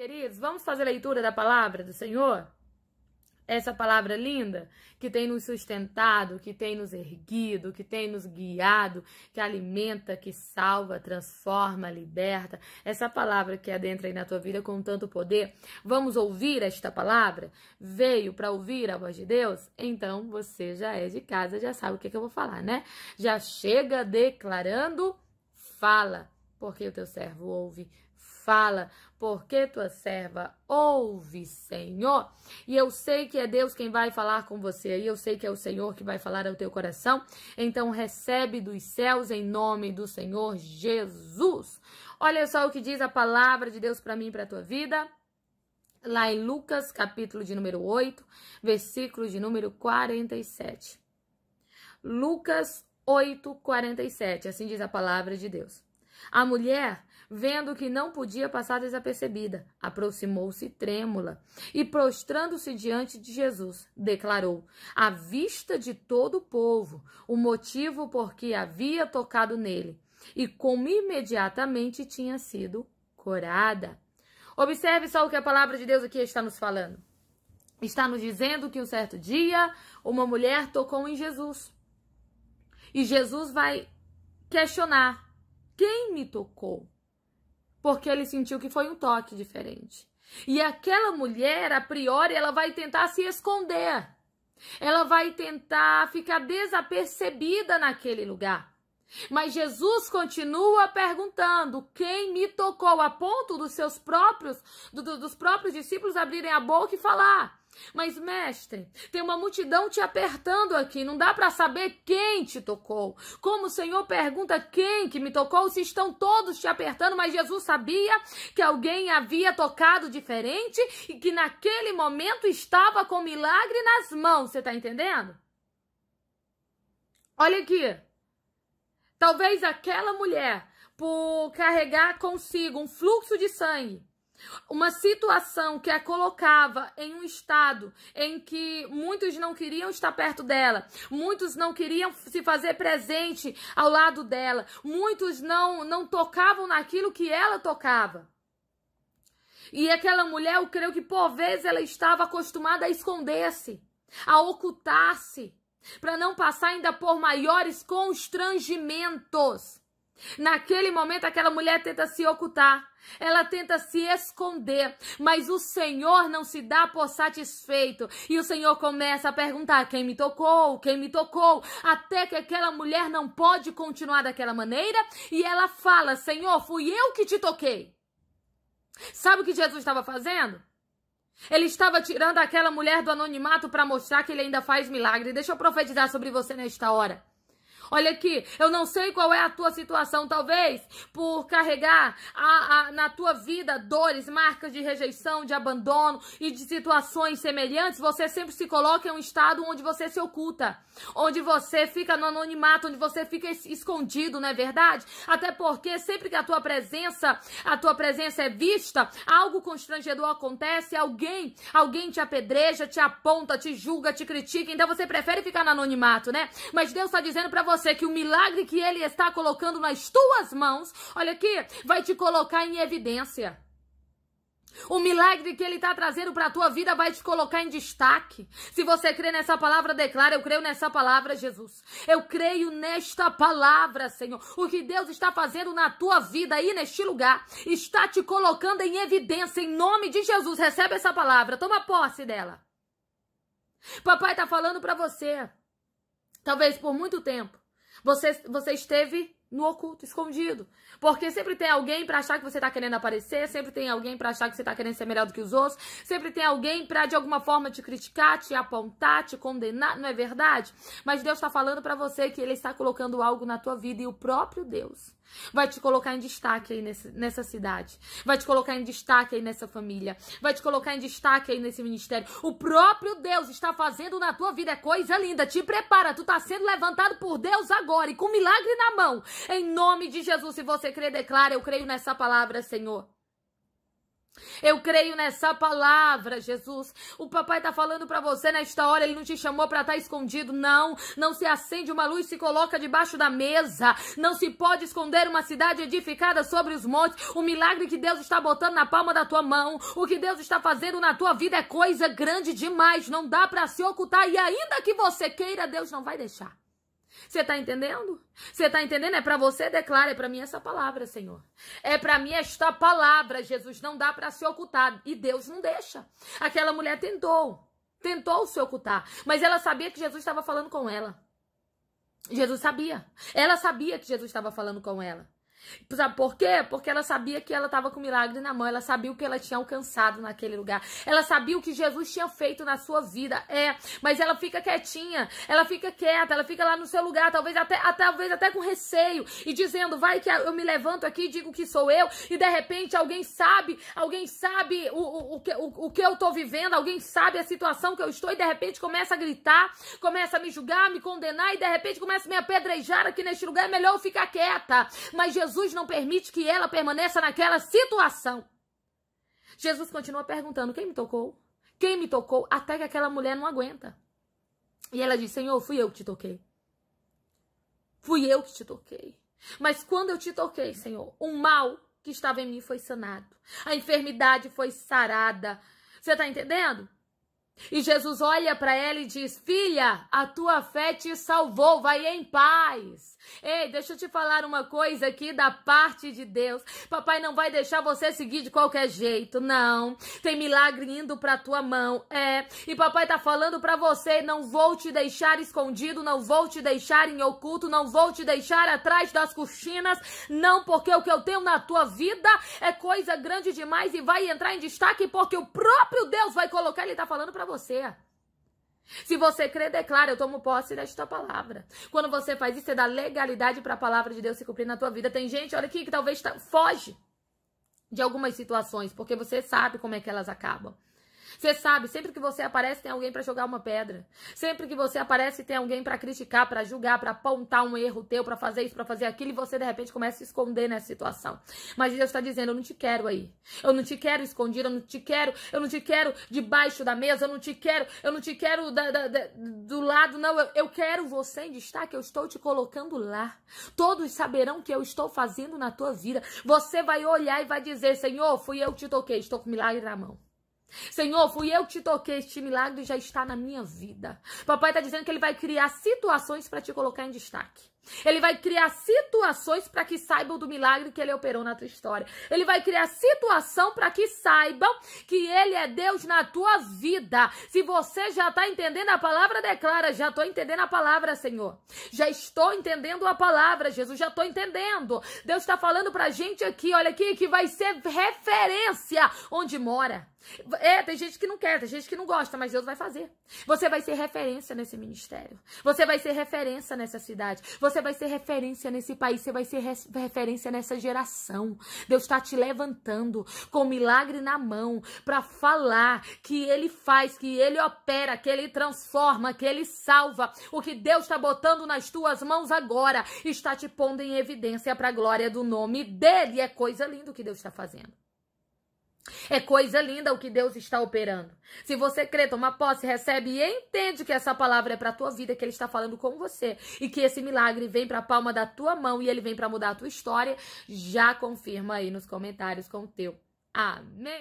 Queridos, vamos fazer leitura da palavra do Senhor? Essa palavra linda que tem nos sustentado, que tem nos erguido, que tem nos guiado, que alimenta, que salva, transforma, liberta. Essa palavra que adentra aí na tua vida com tanto poder. Vamos ouvir esta palavra? Veio para ouvir a voz de Deus? Então você já é de casa, já sabe o que, é que eu vou falar, né? Já chega declarando, fala, porque o teu servo ouve fala, porque tua serva ouve, Senhor. E eu sei que é Deus quem vai falar com você aí, eu sei que é o Senhor que vai falar ao teu coração. Então recebe dos céus em nome do Senhor Jesus. Olha só o que diz a palavra de Deus para mim e para tua vida lá em Lucas, capítulo de número 8, versículo de número 47. Lucas 8, 47, assim diz a palavra de Deus. A mulher Vendo que não podia passar desapercebida, aproximou-se trêmula e, prostrando-se diante de Jesus, declarou, à vista de todo o povo, o motivo por que havia tocado nele e como imediatamente tinha sido curada. Observe só o que a palavra de Deus aqui está nos falando. Está nos dizendo que um certo dia uma mulher tocou em Jesus. E Jesus vai questionar: quem me tocou? porque ele sentiu que foi um toque diferente. E aquela mulher, a priori, ela vai tentar se esconder. Ela vai tentar ficar desapercebida naquele lugar. Mas Jesus continua perguntando: quem me tocou? A ponto dos seus próprios, do, dos próprios discípulos abrirem a boca e falar: mas, mestre, tem uma multidão te apertando aqui, não dá para saber quem te tocou. Como o Senhor pergunta quem que me tocou, se estão todos te apertando, mas Jesus sabia que alguém havia tocado diferente e que naquele momento estava com milagre nas mãos, você está entendendo? Olha aqui. Talvez aquela mulher, por carregar consigo um fluxo de sangue, uma situação que a colocava em um estado em que muitos não queriam estar perto dela, muitos não queriam se fazer presente ao lado dela, muitos não, não tocavam naquilo que ela tocava. E aquela mulher, eu creio que por vezes ela estava acostumada a esconder-se, a ocultar-se, para não passar ainda por maiores constrangimentos. Naquele momento, aquela mulher tenta se ocultar, ela tenta se esconder, mas o Senhor não se dá por satisfeito. E o Senhor começa a perguntar: quem me tocou? Quem me tocou? Até que aquela mulher não pode continuar daquela maneira e ela fala: Senhor, fui eu que te toquei. Sabe o que Jesus estava fazendo? Ele estava tirando aquela mulher do anonimato para mostrar que ele ainda faz milagre. Deixa eu profetizar sobre você nesta hora. Olha aqui, eu não sei qual é a tua situação, talvez por carregar a, a, na tua vida dores, marcas de rejeição, de abandono e de situações semelhantes, você sempre se coloca em um estado onde você se oculta, onde você fica no anonimato, onde você fica escondido, não é verdade? Até porque sempre que a tua presença, a tua presença é vista, algo constrangedor acontece, alguém, alguém te apedreja, te aponta, te julga, te critica, então você prefere ficar no anonimato, né? Mas Deus está dizendo para você você que o milagre que ele está colocando nas tuas mãos, olha aqui, vai te colocar em evidência. O milagre que ele está trazendo para a tua vida vai te colocar em destaque. Se você crê nessa palavra, declara: Eu creio nessa palavra, Jesus. Eu creio nesta palavra, Senhor. O que Deus está fazendo na tua vida aí neste lugar está te colocando em evidência, em nome de Jesus. Recebe essa palavra, toma posse dela. Papai está falando para você, talvez por muito tempo. Você, você esteve no oculto, escondido. Porque sempre tem alguém para achar que você tá querendo aparecer, sempre tem alguém para achar que você tá querendo ser melhor do que os outros, sempre tem alguém para de alguma forma te criticar, te apontar, te condenar, não é verdade? Mas Deus está falando para você que ele está colocando algo na tua vida e o próprio Deus Vai te colocar em destaque aí nesse, nessa cidade. Vai te colocar em destaque aí nessa família. Vai te colocar em destaque aí nesse ministério. O próprio Deus está fazendo na tua vida. É coisa linda. Te prepara. Tu está sendo levantado por Deus agora e com milagre na mão. Em nome de Jesus, se você crer, declara: Eu creio nessa palavra, Senhor. Eu creio nessa palavra, Jesus. O papai está falando para você nesta hora, ele não te chamou para estar tá escondido, não. Não se acende uma luz, se coloca debaixo da mesa. Não se pode esconder uma cidade edificada sobre os montes. O milagre que Deus está botando na palma da tua mão, o que Deus está fazendo na tua vida é coisa grande demais, não dá para se ocultar e ainda que você queira, Deus não vai deixar. Você tá entendendo? Você tá entendendo? É para você declara, é para mim essa palavra, Senhor. É para mim esta palavra, Jesus, não dá para se ocultar e Deus não deixa. Aquela mulher tentou, tentou se ocultar, mas ela sabia que Jesus estava falando com ela. Jesus sabia. Ela sabia que Jesus estava falando com ela. Sabe por quê? Porque ela sabia que ela estava com o milagre na mão, ela sabia o que ela tinha alcançado naquele lugar, ela sabia o que Jesus tinha feito na sua vida. É, mas ela fica quietinha, ela fica quieta, ela fica lá no seu lugar, talvez até, até talvez até com receio e dizendo: "Vai que eu me levanto aqui e digo que sou eu" e de repente alguém sabe, alguém sabe o, o, o, que, o, o que eu estou vivendo, alguém sabe a situação que eu estou e de repente começa a gritar, começa a me julgar, me condenar e de repente começa a me apedrejar aqui neste lugar, é melhor eu ficar quieta. Mas Jesus Jesus não permite que ela permaneça naquela situação. Jesus continua perguntando: quem me tocou? Quem me tocou? Até que aquela mulher não aguenta. E ela diz: Senhor, fui eu que te toquei. Fui eu que te toquei. Mas quando eu te toquei, Senhor, o mal que estava em mim foi sanado. A enfermidade foi sarada. Você está entendendo? E Jesus olha para ela e diz: Filha, a tua fé te salvou, vai em paz. Ei, deixa eu te falar uma coisa aqui da parte de Deus. Papai não vai deixar você seguir de qualquer jeito, não. Tem milagre indo para tua mão, é. E papai tá falando para você: não vou te deixar escondido, não vou te deixar em oculto, não vou te deixar atrás das cortinas, não, porque o que eu tenho na tua vida é coisa grande demais e vai entrar em destaque porque o próprio Deus vai colocar. Ele tá falando para você. Se você crê, declara, eu tomo posse desta palavra. Quando você faz isso, você dá legalidade para a palavra de Deus se cumprir na tua vida. Tem gente, olha aqui, que talvez tá, foge de algumas situações, porque você sabe como é que elas acabam. Você sabe, sempre que você aparece tem alguém para jogar uma pedra. Sempre que você aparece tem alguém para criticar, para julgar, para apontar um erro teu, para fazer isso, para fazer aquilo e você de repente começa a se esconder nessa situação. Mas Deus está dizendo, eu não te quero aí. Eu não te quero escondido, eu não te quero, eu não te quero debaixo da mesa, eu não te quero, eu não te quero da, da, da, do lado, não. Eu, eu quero você em destaque, eu estou te colocando lá. Todos saberão que eu estou fazendo na tua vida. Você vai olhar e vai dizer, Senhor, fui eu que te toquei, estou com milagre na mão. Senhor, fui eu que te toquei, este milagre já está na minha vida. Papai está dizendo que ele vai criar situações para te colocar em destaque. Ele vai criar situações para que saibam do milagre que ele operou na tua história. Ele vai criar situação para que saibam que ele é Deus na tua vida. Se você já está entendendo a palavra, declara: já estou entendendo a palavra, Senhor. Já estou entendendo a palavra, Jesus. Já estou entendendo. Deus está falando para a gente aqui, olha aqui, que vai ser referência onde mora. É, tem gente que não quer, tem gente que não gosta, mas Deus vai fazer. Você vai ser referência nesse ministério. Você vai ser referência nessa cidade. Você vai ser referência nesse país. Você vai ser referência nessa geração. Deus está te levantando com milagre na mão para falar que Ele faz, que Ele opera, que Ele transforma, que Ele salva. O que Deus está botando nas tuas mãos agora está te pondo em evidência para a glória do nome dele. É coisa linda o que Deus está fazendo. É coisa linda o que Deus está operando. Se você crê, toma posse, recebe e entende que essa palavra é para a tua vida, que ele está falando com você e que esse milagre vem para a palma da tua mão e ele vem para mudar a tua história, já confirma aí nos comentários com o teu. Amém.